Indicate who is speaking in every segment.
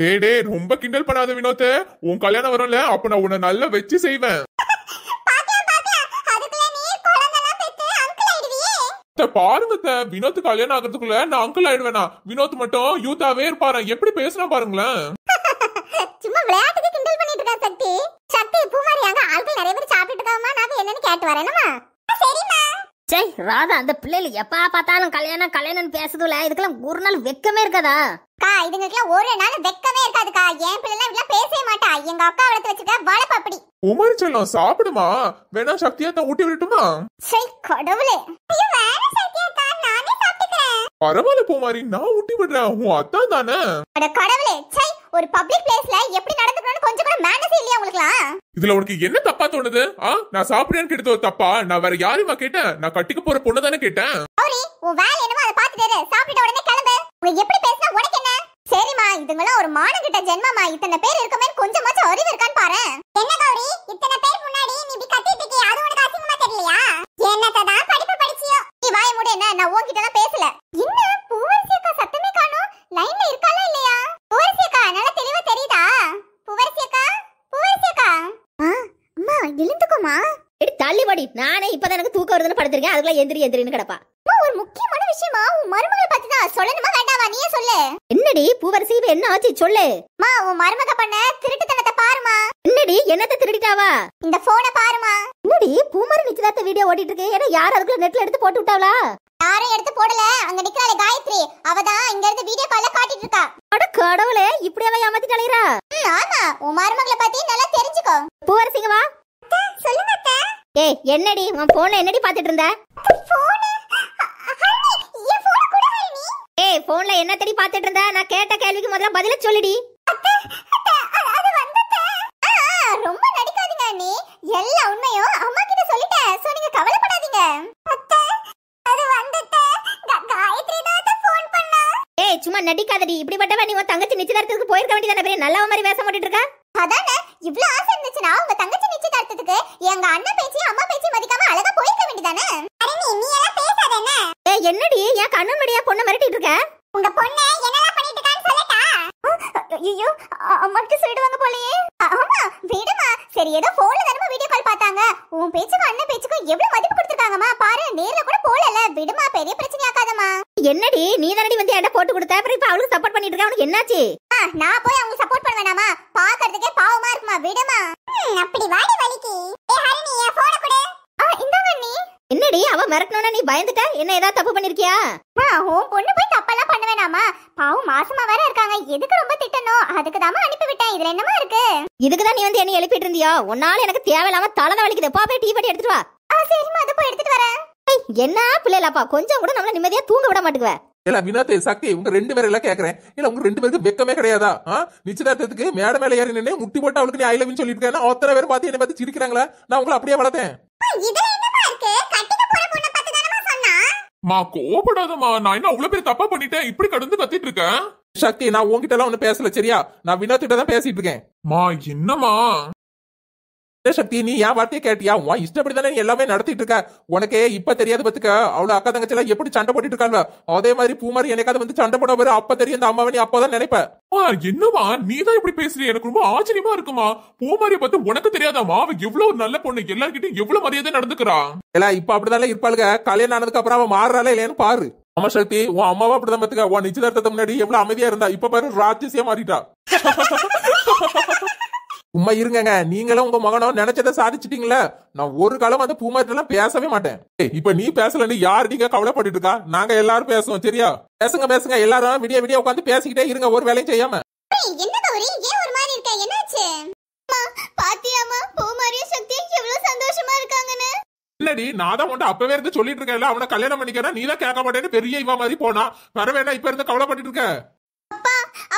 Speaker 1: டே டே ரொம்ப கிண்டல் பண்ணாத வினோத் உன் கல்யாணம் வரும்ல அப்ப நான் உன்னை நல்லா வச்சு செய்வேன் பாருங்க வினோத் கல்யாணம் ஆகிறதுக்குள்ள நான் அங்கிள் ஆயிடுவேனா வினோத் மட்டும் யூத்தாவே இருப்பாரு எப்படி பேசுனா பாருங்களேன்
Speaker 2: சும்மா விளையாட்டுக்கு கிண்டல் பண்ணிட்டு இருக்கா சக்தி சக்தி பூமாரி அங்க ஆட்கள் நிறைய பேர் சாப்பிட்டுட்டு இருக்காமா நான் என்னன்னு கேட்டு வரேனமா சே
Speaker 3: ராதா அந்த பிள்ளைல எப்பா பார்த்தாலும் கல்யாணம் கல்யாணம் பேசுதுல இதுக்கெல்லாம் ஒரு நாள்
Speaker 2: வெக்கமே இருக்காதா கா இதுங்களுக்குலாம் ஒரு நாள் வெக்கமே இருக்காதுக்கா என் பிள்ளைலாம் இப்படிலாம் பேசவே மாட்டா எங்க அக்கா வளர்த்து வச்சிருக்க வளப்பு அப்படி
Speaker 1: உமர் செல்லம் சாப்பிடுமா வேணா சக்தியா தான் ஊட்டி விட்டுமா
Speaker 2: சே கடவுளே ஐயோ வேணா சக்தியா
Speaker 1: தான் நானே சாப்பிட்டுக்கிறேன் பரவாயில்ல போமாரி நான் ஊட்டி விடுறேன் உன் அத்தான் தானே
Speaker 2: அட கடவுளே சை ஒரு பப்ளிக் பிளேஸ்ல எப்படி நடந்துக்கணும்
Speaker 1: இதுல உனக்கு என்ன தப்பா தோணுது ஆ நான் சாப்பிடுறேன்னு கேட்டது தப்பா நான் வேற யாரையுமா கேட்டேன் நான் கட்டிக்க போற பொண்ணு தானே கேட்டேன்
Speaker 2: சௌரி உன் வேலை என்னமோ அதை பார்த்துட்டு இரு. உடனே கிளம்பு உங்க எப்படி பேசினா உனக்கு என்ன சரிம்மா இதுங்களாம் ஒரு மாடு கிட்ட ஜென்மமா இத்தனை பேர் இருக்குமே கொஞ்சமாச்சும் அறிவு இருக்கான்னு பாரு என்ன கௌரி இத்தனை பேர் முன்னாடி நீ இப்படி கத்திட்டு அது உனக்கு அசிங்கமா தெரியலையா
Speaker 3: படுத்திருக்கேன் அதுக்குள்ள எந்திரி எந்திரின்னு கிடப்பா
Speaker 2: ஒரு முக்கியமான விஷயமா உன் மருமகளை பத்தி தான் சொல்லணுமா வேண்டாமா நீயே சொல்லு
Speaker 3: என்னடி பூவரசி இப்ப என்ன ஆச்சு சொல்லு
Speaker 2: மா உன் மருமக பண்ண திருட்டுத்தனத்தை
Speaker 3: பாருமா என்னடி என்னத்தை திருடிட்டாவா இந்த போனை பாருமா என்னடி பூமரி நிச்சயதார்த்த வீடியோ ஓடிட்டு இருக்கு ஏன்னா யார் அதுக்குள்ள நெட்ல எடுத்து போட்டு விட்டாவளா
Speaker 2: யாரும் எடுத்து போடல அங்க நிக்கிறாளே காயத்ரி அவதான் இங்க இருந்து வீடியோ கால்ல காட்டிட்டு இருக்கா
Speaker 3: அட கடவுளே இப்படியே அவ ஏமாத்தி தலையறா
Speaker 2: ஆமா உன் மருமகளை
Speaker 3: என்னடி உன் போன்ல என்னடி பாத்துட்டு இருந்த ஏய் போன்ல என்ன தேடி பாத்துட்டு இருந்த நான் கேட்ட கேள்விக்கு முதல்ல பதில சொல்லுடி
Speaker 2: ரொம்ப நடிக்காதீங்க சொல்லிட்டேன் சோ கவலைப்படாதீங்க ஃபோன் பண்ணா
Speaker 3: ஏய் சும்மா நடிக்காதடி இப்படிப்பட்ட நீ உன் தங்கச்சி நிச்சயதார்த்தத்துக்கு போயிருக்க வேண்டியதானே பெரிய நல்ல மாதிரி வேஷம் போட்டுட்டு இருக்க அதானே
Speaker 2: இவ்ளோ ஆசை இருந்துச்சுன்னா உங்க தங்கச்சி பார்த்ததுக்கு எங்க அண்ணன் பேசி அம்மா பேச்சி மதிக்காம அழகா போயிருக்க வேண்டியதானே அரணி நீ எல்லாம் பேசாதே ஏ என்னடி ஏன் கண்ணு மடியா பொண்ணு மிரட்டிட்டு இருக்க உங்க பொண்ணு என்னலாம் பண்ணிட்டு இருக்கான்னு சொல்லட்டா ஐயோ அம்மாக்கு சொல்லிடுவாங்க போலயே ஆமா விடுமா சரி ஏதோ போன்ல தானே வீடியோ கால் பார்த்தாங்க உன் பேச்சுக்கு அண்ணன் பேச்சுக்கு எவ்வளவு மதிப்பு கொடுத்துருக்காங்கம்மா பாரு நேர்ல கூட போலல விடுமா பெரிய பிரச்சனை ஆகாதமா
Speaker 3: என்னடி நீ தானடி வந்து என்ன போட்டு கொடுத்த அப்புறம்
Speaker 2: இப்ப அவளுக்கு சப்போர்ட் பண்ணிட்டு
Speaker 3: இருக்க அவனுக்கு என்னாச்சு என்னடி அவ மறக்கணும்னா
Speaker 2: நீ பயந்துட்ட என்ன ஏதாவது தப்பு பண்ணிருக்கியா ஹோம் பொண்ணு போய் தப்பெல்லாம் பண்ண வேணாமா பாவம் மாசமா வேற இருக்காங்க எதுக்கு ரொம்ப திட்டணும் அதுக்கு தாமா அனுப்பி விட்டேன் இதுல என்னமா இருக்கு இதுக்கு
Speaker 3: தான் நீ வந்து என்ன எழுப்பிட்டு இருந்தியோ உன்னால எனக்கு தேவையில்லாம தலை வலிக்குது போ போய் டீ பாட்டி எடுத்துட்டு வா எடுத்துட்டு வரேன் என்ன பிள்ளைலப்பா கொஞ்சம் கூட நம்மள நிம்மதியா தூங்க விட
Speaker 1: மாட்டுக்குவே சக்தி உங்க ரெண்டு கேக்குறேன் உங்க ரெண்டு சொல்லிட்டு என்ன பார்த்து நான் அப்படியே மா கோபப்படாதம்மா நான் என்ன அவ்வளவு பேர் தப்பா பண்ணிட்டேன் இப்படி கடந்து கத்திட்டு இருக்கேன் சக்தி நான் உன்கிட்ட எல்லாம் ஒண்ணு பேசல சரியா நான் வினோத்திட்ட தான் பேசிட்டு இருக்கேன் மா என்னம்மா சக்தி நீ என் வார்த்தையை கேட்டியா உன் இஷ்டப்படி தானே எல்லாமே நடத்திட்டு இருக்க உனக்கே இப்ப தெரியாது பத்துக்க அவ்வளவு அக்கா தங்கச்சி எல்லாம் எப்படி சண்டை போட்டுட்டு இருக்காங்க அதே மாதிரி பூமாரி எனக்காவது வந்து சண்டை போட வரு அப்ப தெரியும் இந்த அம்மாவை நீ அப்பதான் நினைப்ப என்னவா நீ தான் இப்படி பேசுற எனக்கு ரொம்ப ஆச்சரியமா இருக்குமா பூமாரிய பார்த்து உனக்கு தெரியாதாமா அவ எவ்வளவு நல்ல பொண்ணு எல்லார்கிட்டையும் எவ்வளவு மரியாதை நடந்துக்கிறான் எல்லாம் இப்ப அப்படிதான் இருப்பாளுங்க கல்யாணம் ஆனதுக்கு அப்புறம் அவன் மாறுறாளே இல்லையான்னு பாரு ஆமா சக்தி உன் அம்மாவா அப்படிதான் பாத்துக்க உன் நிச்சயதார்த்தத்தை முன்னாடி எவ்வளவு அமைதியா இருந்தா இப்ப பாரு ராட்சசியா மாறிட்டா சும்மா இருங்கங்க நீங்களும் உங்க மகனோ நினைச்சதை சாதிச்சிட்டீங்களே நான் ஒரு காலம் அந்த பூமாட்டெல்லாம் பேசவே மாட்டேன் இப்ப நீ பேசலன்னு யார் நீங்க கவலைப்பட்டு இருக்கா நாங்க எல்லாரும் பேசுவோம் சரியா பேசுங்க பேசுங்க எல்லாரும் விடிய விடிய உட்காந்து பேசிக்கிட்டே இருங்க ஒரு வேலையும் செய்யாம என்னடி நான் தான் உன்ட்ட அப்பவே இருந்து சொல்லிட்டு இருக்கேன் அவனை கல்யாணம் பண்ணிக்கிறேன் நீ தான் கேட்க மாட்டேன்னு பெரிய இவன் மாதிரி போனா வர வேண்டாம் இப்ப இருந்து கவலைப்பட்டு இருக்க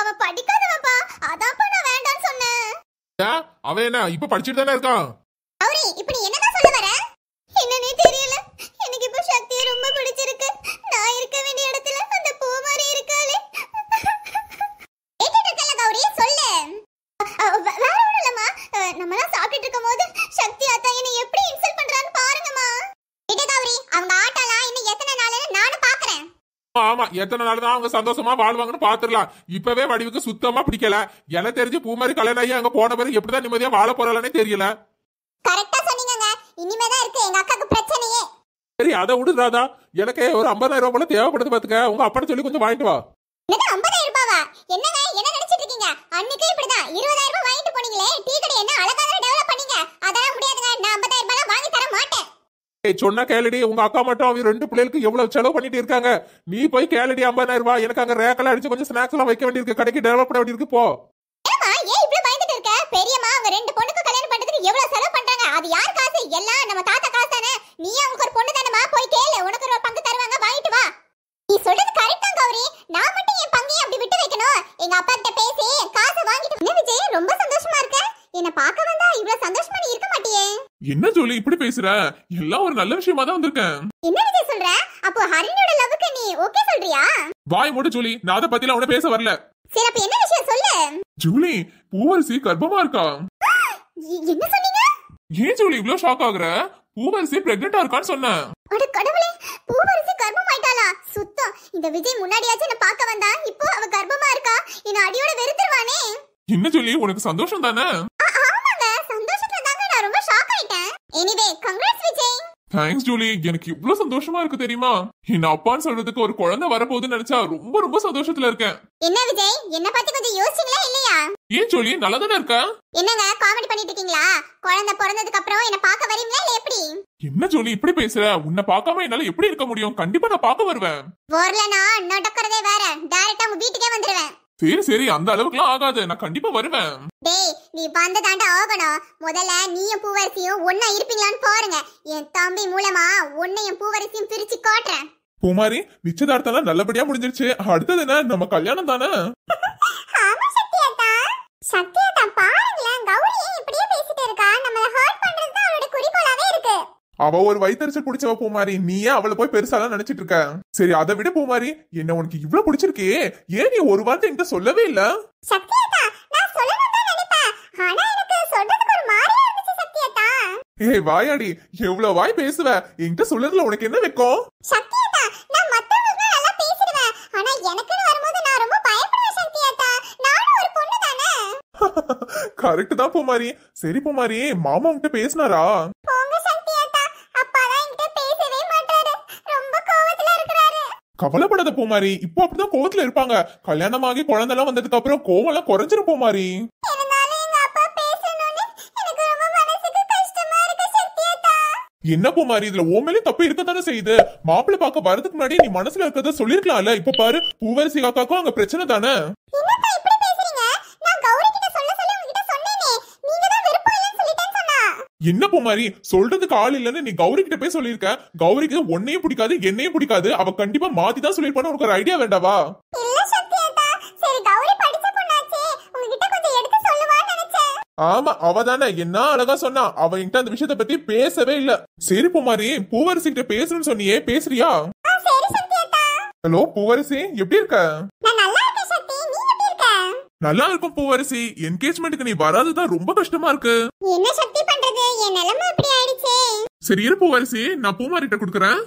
Speaker 2: அவன் படிக்காதவன்ப்பா அதான்ப்பா நான் வேண்டாம்னு சொன்னேன்
Speaker 1: அவன் என்ன இப்ப படிச்சுட்டு தானே இருக்கான்
Speaker 2: கௌரி இப்ப நீ என்னதான் சொல்ல வர என்னன்னே தெரியல எனக்கு இப்ப சக்தியை ரொம்ப பிடிச்சிருக்கு நான் இருக்க வேண்டிய இடத்துல
Speaker 1: ஆமா எத்தனை நாள் தான் அவங்க சந்தோஷமா வாழ்வாங்கன்னு பாத்துடலாம் இப்பவே வடிவுக்கு சுத்தமா பிடிக்கல என தெரிஞ்சு பூமாரி கல்யாணம் ஆகி அங்க போன பிறகு எப்படிதான் நிம்மதியா வாழ போறாளே தெரியல சரி அதை விடுதாதா எனக்கு ஒரு ஐம்பதாயிரம் ரூபாய் போல தேவைப்படுது பாத்துக்க உங்க அப்பட சொல்லி கொஞ்சம் வாங்கிட்டு வா சொன்னா கேளடி உங்க அக்கா மட்டும் அவங்க ரெண்டு பிள்ளைகளுக்கு எவ்வளவு செலவு பண்ணிட்டு இருக்காங்க நீ போய் கேளடி ஐம்பதாயிரம் ரூபாய் எனக்கு அங்க ரேக்கெல்லாம் அடிச்சு கொஞ்சம் ஸ்நாக்ஸ் எல்லாம் வைக்க வேண்டியிருக்கு கடைக்கு டெவலப் பண்ண வேண்டியிருக்கு போ
Speaker 2: பெரியம்மா ரெண்டு பொண்ணுக்கு கல்யாணம் செலவு பண்றாங்க அது நம்ம தாத்தா நீ ஒரு பொண்ணு பங்கு தருவாங்க வாங்கிட்டு வா நீ சொல்றது கரெக்ட் தான் கௌரி நான் மட்டும் என் பங்கையும் அப்படி விட்டு வைக்கணும் எங்க அப்பா கிட்ட பேசி காசு
Speaker 1: என்ன ஜோலி இப்படி பேசுற எல்லாம் ஒரு நல்ல விஷயமா தான் வந்திருக்கேன்
Speaker 2: என்ன விஜய் சொல்ற அப்போ ஹரிணியோட லவ்க்கு நீ ஓகே சொல்றியா
Speaker 1: வாய் மூட ஜூலி நான் அதை பத்தில உன பேச வரல
Speaker 2: சரி அப்ப என்ன விஷயம் சொல்லு
Speaker 1: ஜூலி பூவரசி கர்ப்பமா இருக்கா என்ன சொன்னீங்க ஏன் ஜூலி இவ்வளவு ஷாக் ஆகுற பூவரசி பிரெக்னண்டா இருக்கான்னு சொன்னேன்
Speaker 2: அட கடவுளே பூவரசி கர்ப்பமாயிட்டாளா சுத்தம் இந்த விஜய் முன்னாடியாச்சும் என்ன பார்க்க வந்தா இப்போ அவ கர்ப்பமா இருக்கா என்ன அடியோட வெறுத்துருவானே
Speaker 1: என்ன சொல்லி உனக்கு சந்தோஷம் தானே
Speaker 2: anyway congrats Vijay
Speaker 1: thanks Julie எனக்கு இவ்வளவு சந்தோஷமா இருக்கு தெரியுமா என்ன அப்பான்னு சொல்றதுக்கு ஒரு குழந்தை வரப்போகுதுன்னு நினைச்சா ரொம்ப ரொம்ப சந்தோஷத்துல இருக்கேன்
Speaker 2: என்ன விஜய் என்ன பத்தி கொஞ்சம் யோசிச்சீங்களா இல்லையா
Speaker 1: ஏன் ஜூலி நல்லா தானே இருக்க
Speaker 2: என்னங்க காமெடி பண்ணிட்டு இருக்கீங்களா குழந்தை பிறந்ததுக்கு அப்புறம் என்ன பார்க்க வரீங்களா இல்ல எப்படி
Speaker 1: என்ன ஜோலி இப்படி பேசுற உன்னை பார்க்காம என்னால எப்படி இருக்க முடியும் கண்டிப்பா நான் பார்க்க வருவேன்
Speaker 2: வரலனா நான் டக்கறதே வேற டைரக்டா உங்க வீட்டுக்கே வந்துருவேன்
Speaker 1: சரி சரி அந்த அளவுக்கு ஆகாது நான் கண்டிப்பா வருவேன்
Speaker 2: டேய் நீ வந்து தாண்டா ஆகணும் முதல்ல நீயும் பூவரசியும் ஒன்னா இருப்பீங்களான்னு பாருங்க என் தம்பி மூலமா உன்னையும் பூவரசியும் பிரிச்சு காட்டுறேன்
Speaker 1: பூமாரி நிச்சயதார்த்தம் நல்லபடியா முடிஞ்சிருச்சு அடுத்தது என்ன நம்ம கல்யாணம் தானே
Speaker 2: சத்யாதான் பாருங்களேன் கௌரி இப்படியே பேசிட்டு இருக்கா நம்மள ஹர்ட்
Speaker 1: அவ ஒரு வயிற்றுச்சல் பிடிச்சவ பூமாரி நீயே அவளை போய் பெருசா பெருசாலாம் நினைச்சிட்டு இருக்க சரி அதை விட பூமாரி என்ன உனக்கு இவ்வளவு பிடிச்சிருக்கே ஏன் நீ ஒரு வார்த்தை என்கிட்ட சொல்லவே இல்ல ஏய் வாயாடி எவ்வளவு வாய் பேசுவ என்கிட்ட சொல்லுறதுல உனக்கு என்ன வைக்கும் கரெக்ட் தான் பூமாரி சரி பூமாரி மாமா உன்கிட்ட பேசினாரா கவலைப்படாத போமாரி இப்போ அப்படிதான் கோவத்துல இருப்பாங்க கல்யாணமாகி குழந்தைலாம் வந்ததுக்கு அப்புறம் கோவம் எல்லாம் குறைஞ்சிரும் போமாரி என்ன பூமாரி இதுல ஓமேலே தப்பு தானே செய்யுது மாப்பிள்ளை பார்க்க வரதுக்கு முன்னாடி நீ மனசுல இருக்கிறத சொல்லிருக்கலாம்ல இப்ப பாரு பூவரசி காக்காக்கும் அங்க பிரச்சனை தானே என்ன மாதிரி சொல்றதுக்கு ஆள் இல்லைன்னு நீ கௌரி கிட்ட போய் சொல்லியிருக்க கௌரிக்கு ஒன்னையும் பிடிக்காது என்னையும் பிடிக்காது அவ கண்டிப்பா மாத்தி தான் சொல்லிருப்பான்னு உனக்கு ஒரு ஐடியா வேண்டாவா ஆமா அவ தானே என்ன அழகா சொன்னா அவ என்கிட்ட அந்த விஷயத்த பத்தி பேசவே இல்ல சரி பூமாரி பூவரசி கிட்ட பேசணும்னு சொன்னியே பேசுறியா ஹலோ பூவரசி எப்படி இருக்க நல்லா இருக்கும் பூவரசி என்கேஜ்மெண்ட்டுக்கு நீ வராதுதான் ரொம்ப கஷ்டமா இருக்கு
Speaker 2: என்ன சக்தி பண்றது என் பூவரிசி அப்படி ஆயிடுச்சே
Speaker 1: சரி இரு பூவரசி நான் பூமாரிட்ட குடுக்குறேன்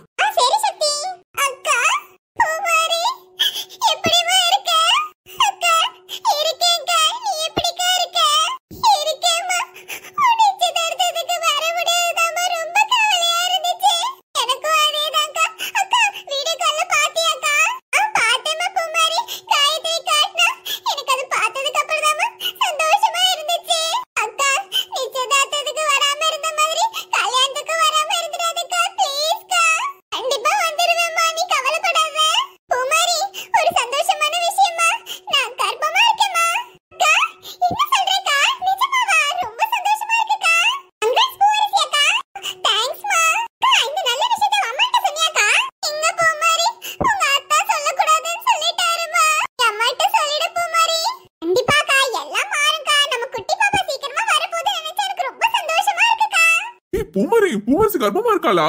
Speaker 1: பூமாரி பூவரசு கர்ப்பமா இருக்காளா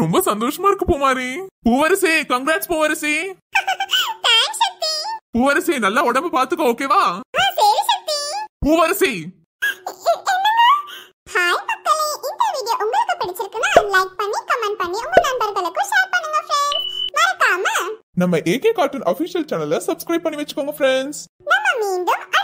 Speaker 1: ரொம்ப சந்தோஷமா இருக்கு பூமாரி பூவரசே கங்க்ராட்ஸ் பூவரசி பூவரசி நல்லா உடம்பு பாத்துக்கோ ஓகேவா பூவரசி நம்ம ஏகே கார்ட்டூன் அபிஷியல் சேனலை சப்ஸ்கிரைப் பண்ணி வச்சுக்கோங்க
Speaker 2: ஃப்ரெண்ட்ஸ்